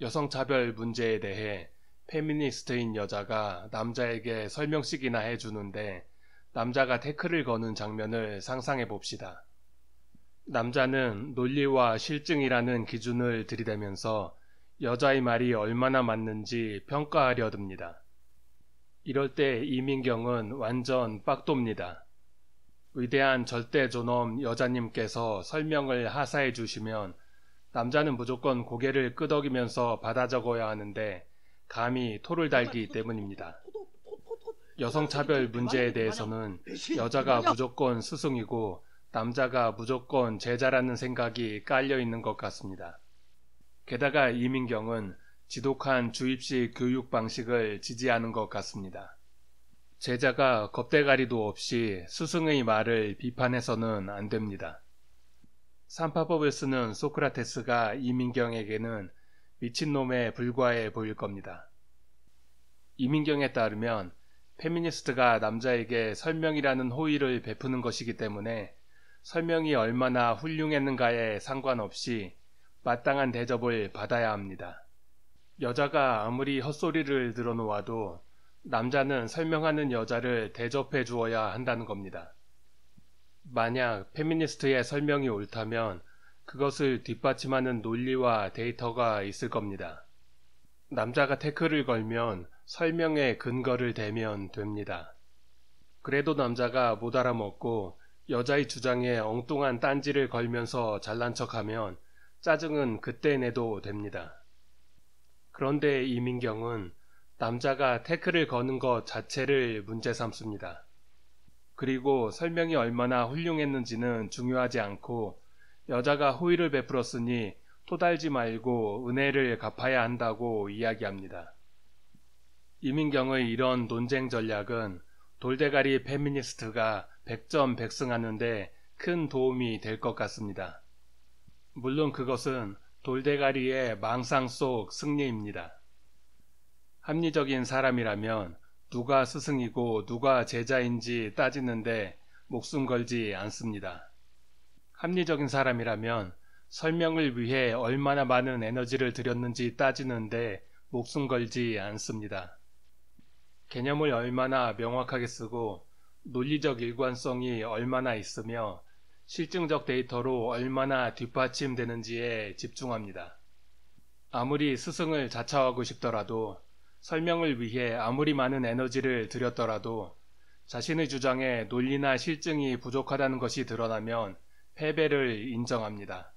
여성차별 문제에 대해 페미니스트인 여자가 남자에게 설명식이나 해주는데 남자가 태클을 거는 장면을 상상해 봅시다. 남자는 논리와 실증이라는 기준을 들이대면서 여자의 말이 얼마나 맞는지 평가하려 듭니다. 이럴 때 이민경은 완전 빡돕니다. 위대한 절대 존엄 여자님께서 설명을 하사해 주시면 남자는 무조건 고개를 끄덕이면서 받아 적어야 하는데 감히 토를 달기 때문입니다. 여성차별 문제에 대해서는 여자가 무조건 스승이고 남자가 무조건 제자라는 생각이 깔려 있는 것 같습니다. 게다가 이민경은 지독한 주입식 교육 방식을 지지하는 것 같습니다. 제자가 겁대가리도 없이 스승의 말을 비판해서는 안 됩니다. 산파법을 쓰는 소크라테스가 이민경에게는 미친놈에 불과해 보일 겁니다. 이민경에 따르면 페미니스트가 남자에게 설명이라는 호의를 베푸는 것이기 때문에 설명이 얼마나 훌륭했는가에 상관없이 마땅한 대접을 받아야 합니다. 여자가 아무리 헛소리를 들어놓아도 남자는 설명하는 여자를 대접해 주어야 한다는 겁니다. 만약 페미니스트의 설명이 옳다면 그것을 뒷받침하는 논리와 데이터가 있을 겁니다. 남자가 태클을 걸면 설명의 근거를 대면 됩니다. 그래도 남자가 못 알아먹고 여자의 주장에 엉뚱한 딴지를 걸면서 잘난 척하면 짜증은 그때 내도 됩니다. 그런데 이민경은 남자가 태클을 거는 것 자체를 문제 삼습니다. 그리고 설명이 얼마나 훌륭했는지는 중요하지 않고 여자가 호의를 베풀었으니 토달지 말고 은혜를 갚아야 한다고 이야기합니다. 이민경의 이런 논쟁 전략은 돌대가리 페미니스트가 1 0 0점 백승하는데 큰 도움이 될 것 같습니다. 물론 그것은 돌대가리의 망상 속 승리입니다. 합리적인 사람이라면 누가 스승이고 누가 제자인지 따지는데 목숨 걸지 않습니다. 합리적인 사람이라면 설명을 위해 얼마나 많은 에너지를 들였는지 따지는데 목숨 걸지 않습니다. 개념을 얼마나 명확하게 쓰고 논리적 일관성이 얼마나 있으며 실증적 데이터로 얼마나 뒷받침되는지에 집중합니다. 아무리 스승을 자처하고 싶더라도 설명을 위해 아무리 많은 에너지를 들였더라도 자신의 주장에 논리나 실증이 부족하다는 것이 드러나면 패배를 인정합니다.